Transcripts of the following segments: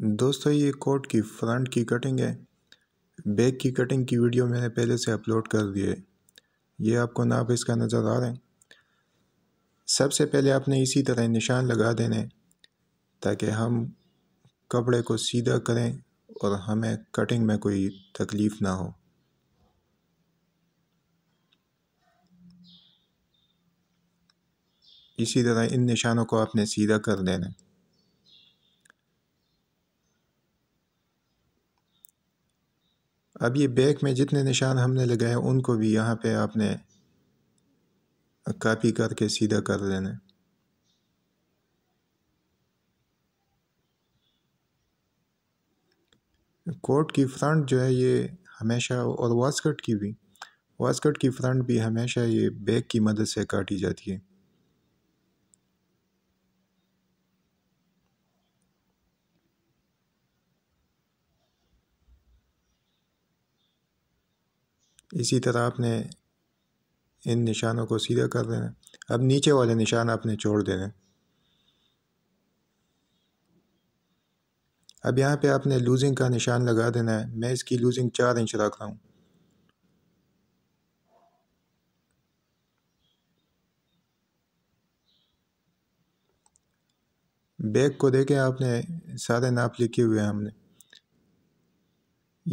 दोस्तों ये कोट की फ्रंट की कटिंग है बैक की कटिंग की वीडियो मैंने पहले से अपलोड कर दी है ये आपको नाप इसका नज़र आ रहा है सबसे पहले आपने इसी तरह निशान लगा देने ताकि हम कपड़े को सीधा करें और हमें कटिंग में कोई तकलीफ़ ना हो इसी तरह इन निशानों को आपने सीधा कर देना अब ये बैक में जितने निशान हमने लगाए उनको भी यहाँ पे आपने कापी करके सीधा कर लेना कोट की फ्रंट जो है ये हमेशा और वास्कट की भी वास्कट की फ्रंट भी हमेशा ये बैक की मदद से काटी जाती है इसी तरह आपने इन निशानों को सीधा कर देना अब नीचे वाले निशान आपने छोड़ देने अब यहाँ पे आपने लूजिंग का निशान लगा देना है मैं इसकी लूजिंग चार इंच रख रहा हूँ बैग को देखें आपने सारे नाप लिखे हुए हैं हमने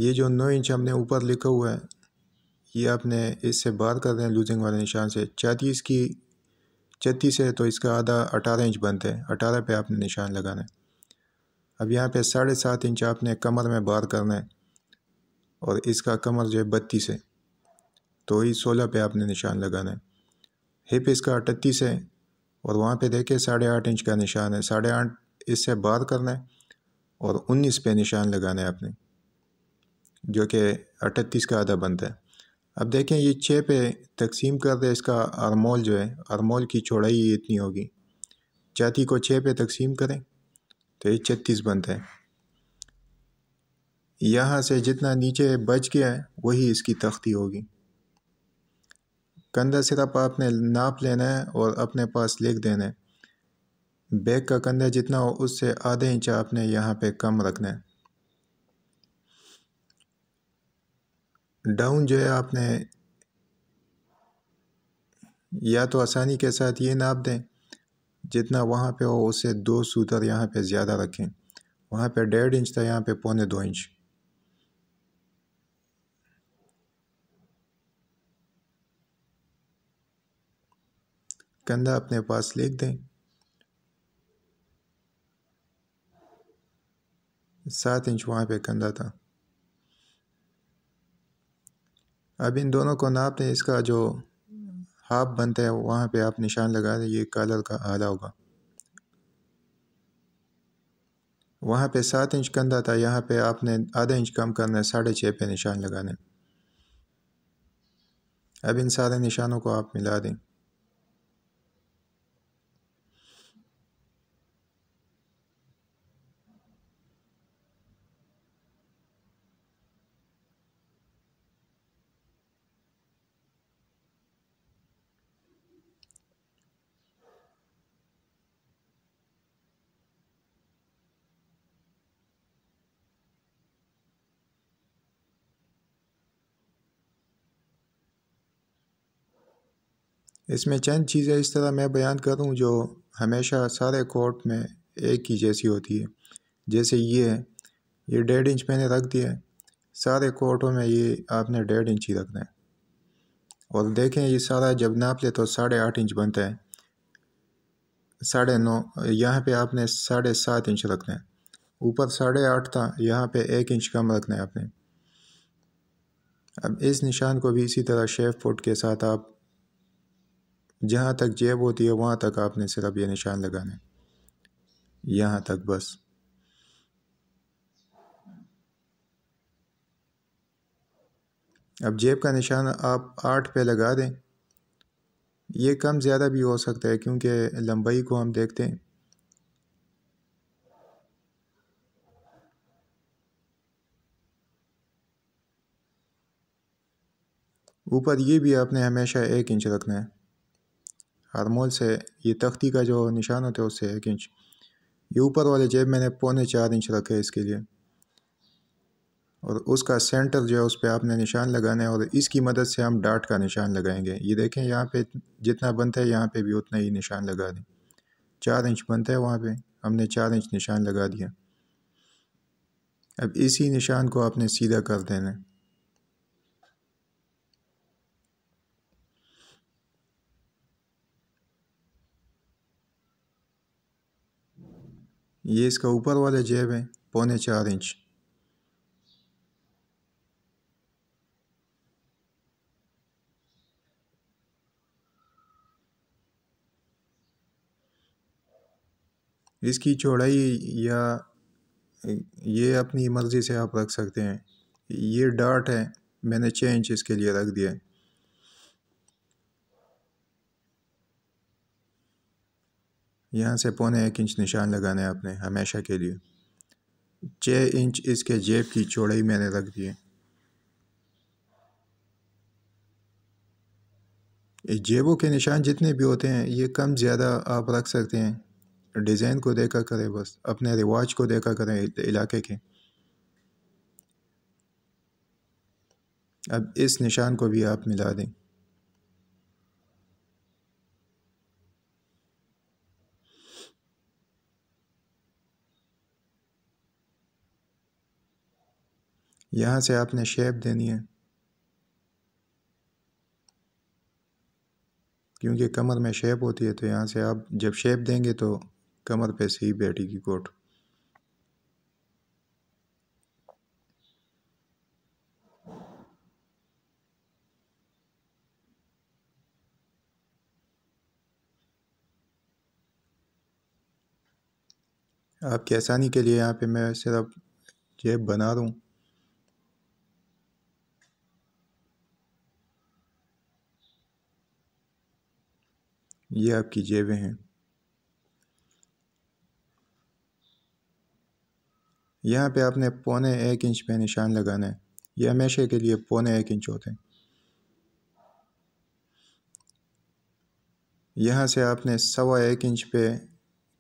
ये जो नौ इंच हमने ऊपर लिखा हुआ है ये आपने इससे बात कर रहे हैं लूजिंग वाले निशान से चैतीस की छत्तीस है तो इसका आधा अठारह इंच बनता है अठारह पे आपने निशान लगाना है अब यहाँ पे साढ़े सात इंच आपने कमर में बार करना है और इसका कमर जो है बत्तीस है तो ही सोलह पे आपने निशान लगाना है हिप इसका अठतीस है और वहाँ पे देखे साढ़े आठ इंच का निशान है साढ़े आठ इससे बार करना है और उन्नीस पे निशान लगाना है आपने जो कि अठतीस का आधा बनता है अब देखें ये छः पे तकसीम कर दे इसका अरमोल जो है अरमोल की चौड़ाई ये इतनी होगी चाती को छः पे तकसीम करें तो ये छत्तीस बनता है यहाँ से जितना नीचे बच गया है वही इसकी तख्ती होगी कंधा सिर्फ आपने नाप लेना है और अपने पास लिख देना है बैग का कंधा जितना हो उससे आधे इंच आपने यहाँ पे कम रखना है डाउन जो है आपने या तो आसानी के साथ ये नाप दें जितना वहाँ पे हो उससे दो सूतर यहाँ पे ज़्यादा रखें वहाँ पे डेढ़ इंच था यहाँ पे पौने दो इंच कंधा अपने पास लिख दें सात इंच वहाँ पे कंधा था अब इन दोनों को नाप लें इसका जो हाफ बनता है वहाँ पे आप निशान लगा दें ये कॉलर का आला होगा वहाँ पे सात इंच कंधा था यहाँ पे आपने आधा इंच कम करना है साढ़े छः पे निशान लगाने अब इन सारे निशानों को आप मिला दें इसमें चंद चीज़ें इस तरह मैं बयान करूँ जो हमेशा सारे कोट में एक ही जैसी होती है जैसे ये ये डेढ़ इंच मैंने रख दिया है सारे कोटों में ये आपने डेढ़ इंच ही रखना है और देखें ये सारा जब नाप ले तो साढ़े आठ इंच बनता है साढ़े नौ यहाँ पे आपने साढ़े सात इंच रखना है ऊपर साढ़े आठ था यहाँ पे एक इंच कम रखना है आपने अब इस निशान को भी इसी तरह शेफ फुट के साथ आप जहाँ तक जेब होती है वहाँ तक आपने सिर्फ ये निशान लगाना है यहाँ तक बस अब जेब का निशान आप आठ पे लगा दें ये कम ज़्यादा भी हो सकता है क्योंकि लंबाई को हम देखते हैं ऊपर ये भी आपने हमेशा एक इंच रखना है हारमोल से ये तख्ती का जो निशान होता है उससे एक इंच ये ऊपर वाले जेब मैंने पौने चार इंच रखे है इसके लिए और उसका सेंटर जो है उस पर आपने निशान लगाना है और इसकी मदद से हम डाट का निशान लगाएंगे ये देखें यहाँ पे जितना बनता है यहाँ पे भी उतना ही निशान लगा दें चार इंच बनता है वहाँ पे हमने चार इंच निशान लगा दिया अब इसी निशान को आपने सीधा कर देना है ये इसका ऊपर वाला जेब है पौने चार इंच इसकी चौड़ाई या ये अपनी मर्ज़ी से आप रख सकते हैं ये डार्ट है मैंने छः इंच इसके लिए रख दिया है यहाँ से पौने एक इंच निशान लगाना है आपने हमेशा के लिए छः इंच इसके जेब की चौड़ाई मैंने रख दी है जेबों के निशान जितने भी होते हैं ये कम ज़्यादा आप रख सकते हैं डिज़ाइन को देखा करें बस अपने रिवाज को देखा करें इलाके के अब इस निशान को भी आप मिला दें यहाँ से आपने शेप देनी है क्योंकि कमर में शेप होती है तो यहाँ से आप जब शेप देंगे तो कमर पे सही बैठेगी कोट आपकी आसानी के लिए यहाँ पे मैं सिर्फ जेब बना रहा हूँ ये आपकी जेबें हैं यहाँ पे आपने पौने एक इंच पे निशान लगाना है ये हमेशा के लिए पौने एक इंच होते हैं यहाँ से आपने सवा एक इंच पे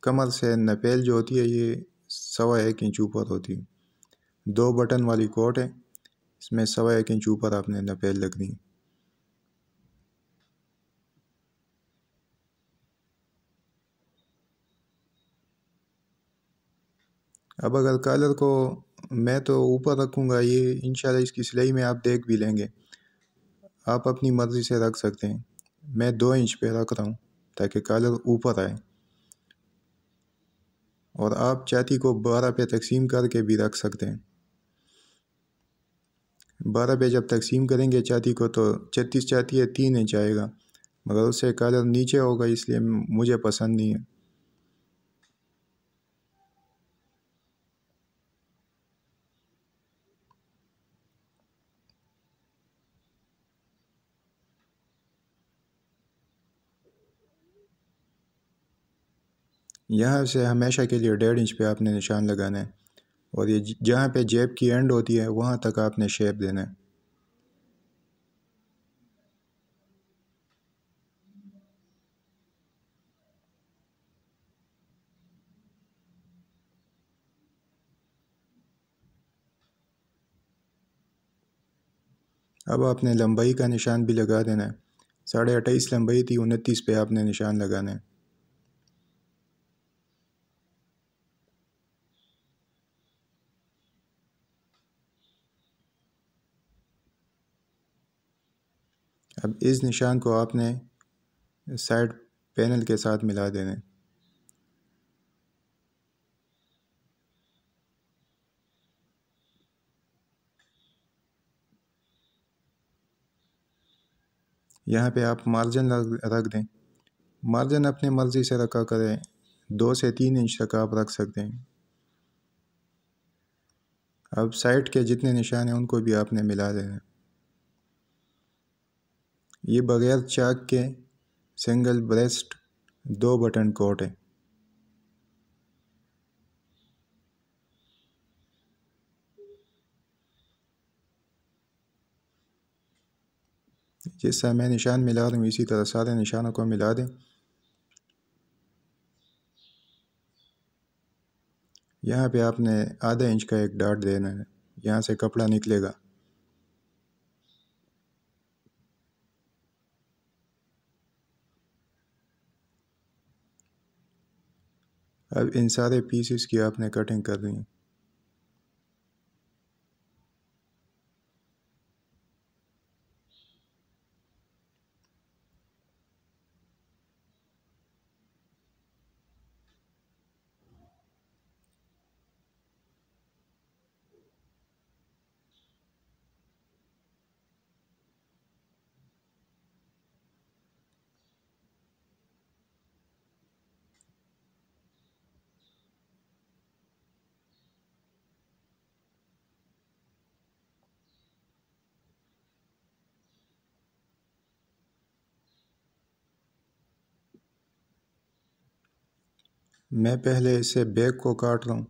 कमर से नपेल जो होती है ये सवा एक इंच ऊपर होती है दो बटन वाली कोट है इसमें सवा एक इंच ऊपर आपने नपेल लगनी है अब अगर कलर को मैं तो ऊपर रखूँगा ये इन इसकी सिलाई में आप देख भी लेंगे आप अपनी मर्ज़ी से रख सकते हैं मैं दो इंच पे रख रहा हूँ ताकि कलर ऊपर आए और आप चाती को बारह पे तकसीम करके भी रख सकते हैं बारह पे जब तकसीम करेंगे चाती को तो छत्तीस चाती है तीन इंच आएगा मगर उससे कलर नीचे होगा इसलिए मुझे पसंद नहीं है यहाँ से हमेशा के लिए डेढ़ इंच पे आपने निशान लगाना है और ये जहाँ पे जेब की एंड होती है वहाँ तक आपने शेप देना है अब आपने लंबाई का निशान भी लगा देना है साढ़े अट्ठाईस लंबाई थी उनतीस पे आपने निशान लगाना है अब इस निशान को आपने साइड पैनल के साथ मिला देने यहाँ पे आप मार्जिन रख दें मार्जिन अपने मर्ज़ी से रखा करें दो से तीन इंच तक आप रख सकते हैं अब साइड के जितने निशान हैं उनको भी आपने मिला देना ये बगैर चाक के सिंगल ब्रेस्ट दो बटन कोट है जिस समय निशान मिला रहा हूँ इसी तरह सारे निशानों को मिला दें यहाँ पे आपने आधा इंच का एक डॉट देना है यहाँ से कपड़ा निकलेगा अब इन सारे पीसेस की आपने कटिंग कर है मैं पहले इसे बैग को काट रहा हूँ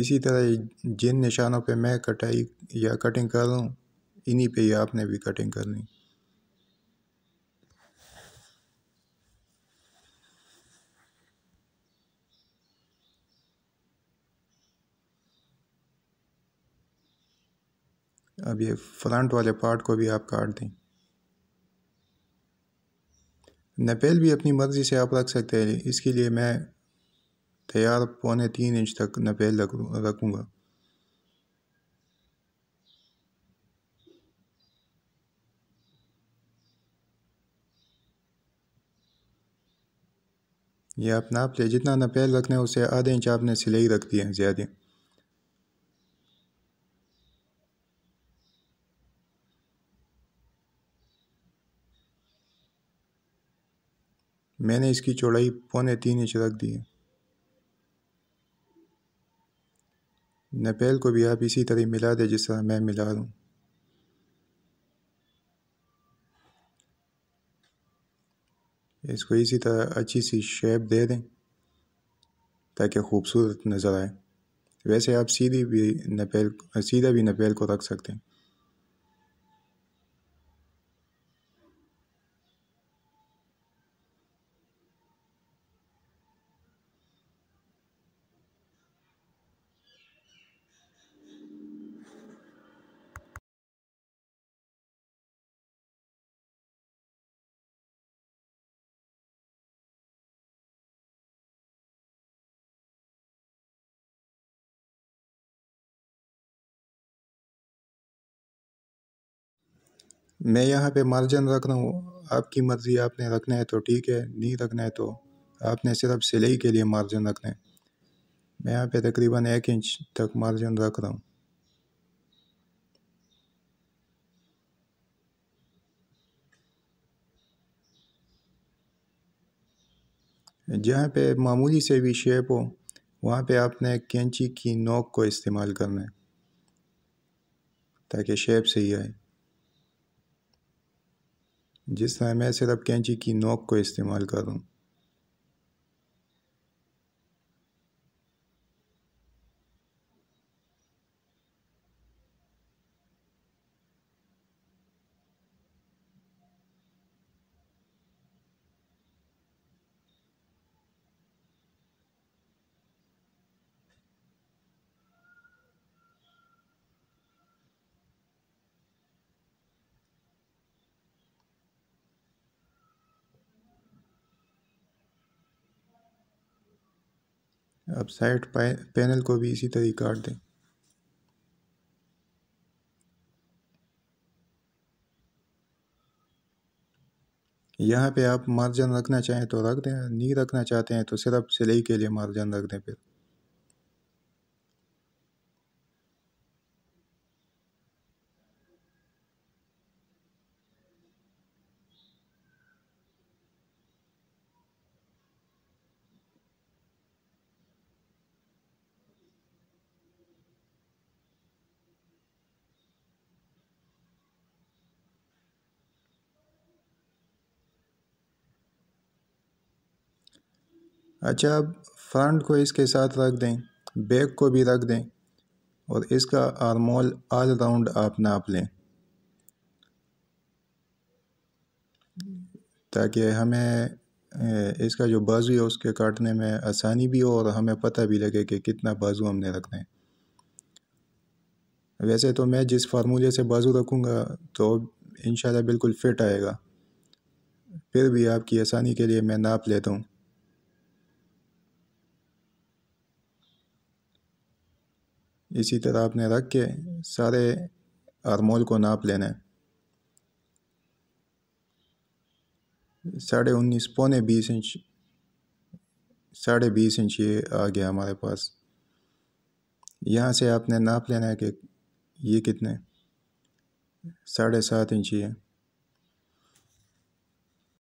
इसी तरह जिन निशानों पे मैं कटाई या कटिंग कर रहा हूँ इन्हीं पे ही आपने भी कटिंग करनी अब ये फ्रंट वाले पार्ट को भी आप काट दें नपेल भी अपनी मर्ज़ी से आप रख सकते हैं इसके लिए मैं तैयार पौने तीन इंच तक नपेल रखूँगा ये आप नाप ले जितना नपेल रखना है उसे आधे इंच आपने सिलाई रख दिया है ज़्यादा मैंने इसकी चौड़ाई पौने तीन इंच रख दी है नपेल को भी आप इसी तरह मिला दें जिस तरह मैं मिला दूँ इसको इसी तरह अच्छी सी शेप दे दें ताकि खूबसूरत नज़र आए वैसे आप सीधी भी नपेल सीधा भी नपेल को रख सकते हैं मैं यहाँ पे मार्जिन रख रहा हूँ आपकी मर्ज़ी आपने रखना है तो ठीक है नहीं रखना है तो आपने सिर्फ सिलाई के लिए मार्जिन रखना है मैं यहाँ पे तकरीबन एक इंच तक मार्जिन रख रहा हूँ जहाँ पे मामूली से भी शेप हो वहाँ पे आपने कैंची की नोक को इस्तेमाल करना है ताकि शेप सही आए जिस समय मैं सिर्फ कैंची की नोक को इस्तेमाल करूँ अब साइड पैनल को भी इसी तरह काट दें यहाँ पे आप मार्जिन रखना चाहें तो रख दें नहीं रखना चाहते हैं तो सिर्फ सिलाई के लिए मार्जिन रख दें फिर अच्छा अब फ्रंट को इसके साथ रख दें बैक को भी रख दें और इसका आर्मोल ऑल राउंड आप नाप लें ताकि हमें इसका जो बाजू है उसके काटने में आसानी भी हो और हमें पता भी लगे कि कितना बाजू हमने रखना है वैसे तो मैं जिस फार्मूले से बाजू रखूँगा तो इन बिल्कुल फिट आएगा फिर भी आपकी आसानी के लिए मैं नाप लेता हूँ इसी तरह आपने रख के सारे आरमोल को नाप लेना है साढ़े उन्नीस पौने बीस इंच साढ़े बीस इंच ये आ गया हमारे पास यहाँ से आपने नाप लेना है कि ये कितने साढ़े सात इंच है